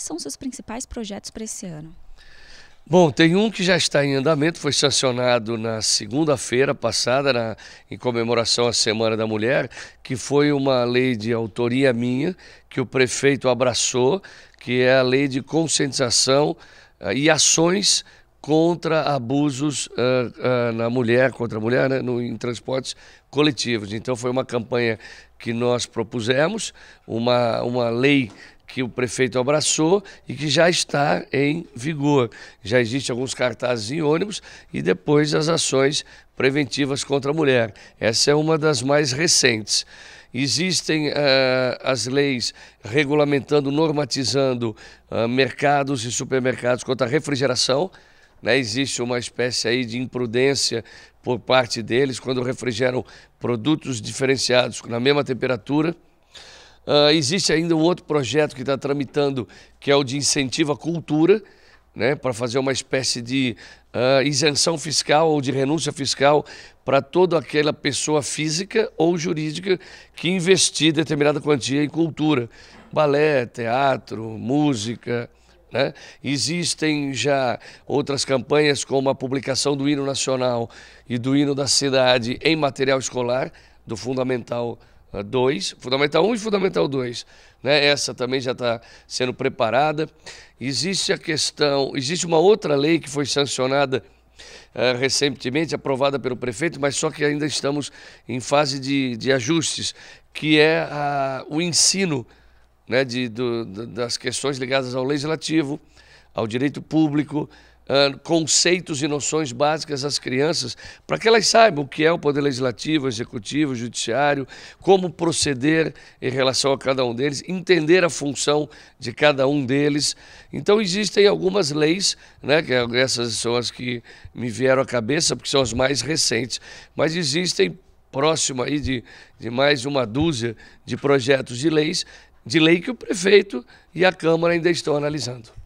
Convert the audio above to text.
quais são seus principais projetos para esse ano? Bom, tem um que já está em andamento, foi sancionado na segunda-feira passada, na, em comemoração à Semana da Mulher, que foi uma lei de autoria minha, que o prefeito abraçou, que é a lei de conscientização eh, e ações contra abusos uh, uh, na mulher, contra a mulher, né, no, em transportes coletivos. Então foi uma campanha que nós propusemos, uma, uma lei que o prefeito abraçou e que já está em vigor. Já existem alguns cartazes em ônibus e depois as ações preventivas contra a mulher. Essa é uma das mais recentes. Existem uh, as leis regulamentando, normatizando mercados e supermercados contra a refrigeração, né? Existe uma espécie aí de imprudência por parte deles quando refrigeram produtos diferenciados na mesma temperatura. Uh, existe ainda um outro projeto que está tramitando, que é o de incentivo à cultura, né, para fazer uma espécie de uh, isenção fiscal ou de renúncia fiscal para toda aquela pessoa física ou jurídica que investir determinada quantia em cultura, balé, teatro, música, né? Existem já outras campanhas, como a publicação do hino nacional e do hino da cidade em material escolar, do Fundamental 2, eh, Fundamental 1 e Fundamental 2. Né? Essa também já está sendo preparada. Existe a questão, existe uma outra lei que foi sancionada Uh, recentemente aprovada pelo prefeito, mas só que ainda estamos em fase de, de ajustes, que é a, o ensino né, de, do, das questões ligadas ao legislativo, ao direito público, uh, conceitos e noções básicas às crianças, para que elas saibam o que é o poder legislativo, executivo, judiciário, como proceder em relação a cada um deles, entender a função de cada um deles. Então existem algumas leis, né, que essas são as que me vieram à cabeça, porque são as mais recentes, mas existem próximo aí de, de mais uma dúzia de projetos de leis de lei que o prefeito e a Câmara ainda estão analisando.